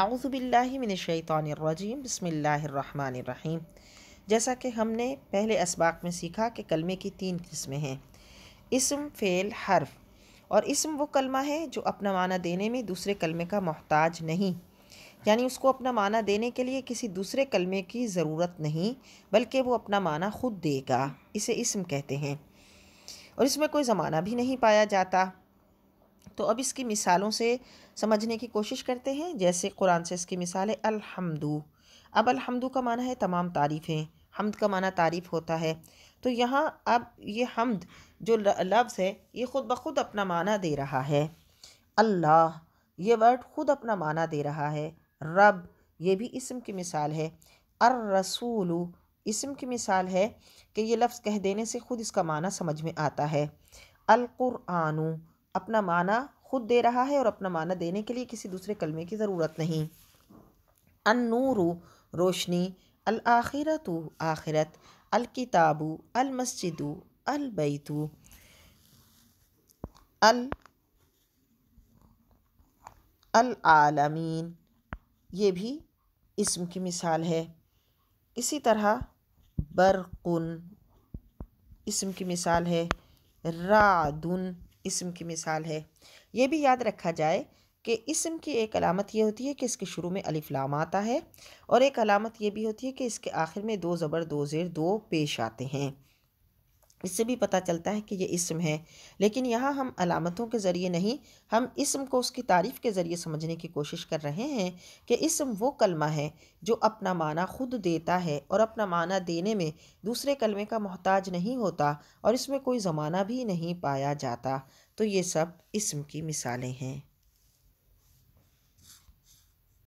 اعوذ باللہ من الشیطان الرجیم بسم اللہ الرحمن الرحیم جیسا کہ ہم نے پہلے اسباق میں سیکھا کہ کلمے کی تین قسمیں ہیں اسم فعل حرف اور اسم وہ کلمہ ہے جو اپنا معنی دینے میں دوسرے کلمے کا محتاج نہیں یعنی اس کو اپنا معنی دینے کے لیے کسی دوسرے کلمے کی ضرورت نہیں بلکہ وہ اپنا معنی خود دے گا اسے اسم کہتے ہیں اور اس میں کوئی زمانہ بھی نہیں پایا جاتا تو اب اس کی مثالوں سے سمجھنے کی کوشش کرتے ہیں جیسے قرآن سے اس کی مثال ہے الحمدو اب الحمدو کا معنی ہے تمام تعریفیں حمد کا معنی تعریف ہوتا ہے تو یہاں اب یہ حمد جو لفظ ہے یہ خود بخود اپنا معنی دے رہا ہے اللہ یہ ورڈ خود اپنا معنی دے رہا ہے رب یہ بھی اسم کی مثال ہے الرسول اسم کی مثال ہے کہ یہ لفظ کہہ دینے سے خود اس کا معنی سمجھ میں آتا ہے القرآن اپنا معنی خود دے رہا ہے اور اپنا معنی دینے کے لیے کسی دوسرے کلمے کی ضرورت نہیں ان نور روشنی الآخرت آخرت الکتاب المسجد المسجد ال العالمین یہ بھی اسم کی مثال ہے اسی طرح برقن اسم کی مثال ہے رادن اسم کی مثال ہے یہ بھی یاد رکھا جائے کہ اسم کی ایک علامت یہ ہوتی ہے کہ اس کے شروع میں لام آتا ہے اور ایک علامت یہ بھی ہوتی ہے کہ اس کے آخر میں دو زبر دو زیر دو پیش آتے ہیں اس سے بھی پتہ چلتا ہے کہ یہ اسم ہے لیکن یہاں ہم علامتوں کے ذریعے نہیں ہم اسم کو اس کی تعریف کے ذریعے سمجھنے کی کوشش کر رہے ہیں کہ اسم وہ کلمہ ہے جو اپنا معنی خود دیتا ہے اور اپنا معنی دینے میں دوسرے کلمے کا محتاج نہیں ہوتا اور اس میں کوئی زمانہ بھی نہیں پایا جاتا تو یہ سب اسم کی مثالیں ہیں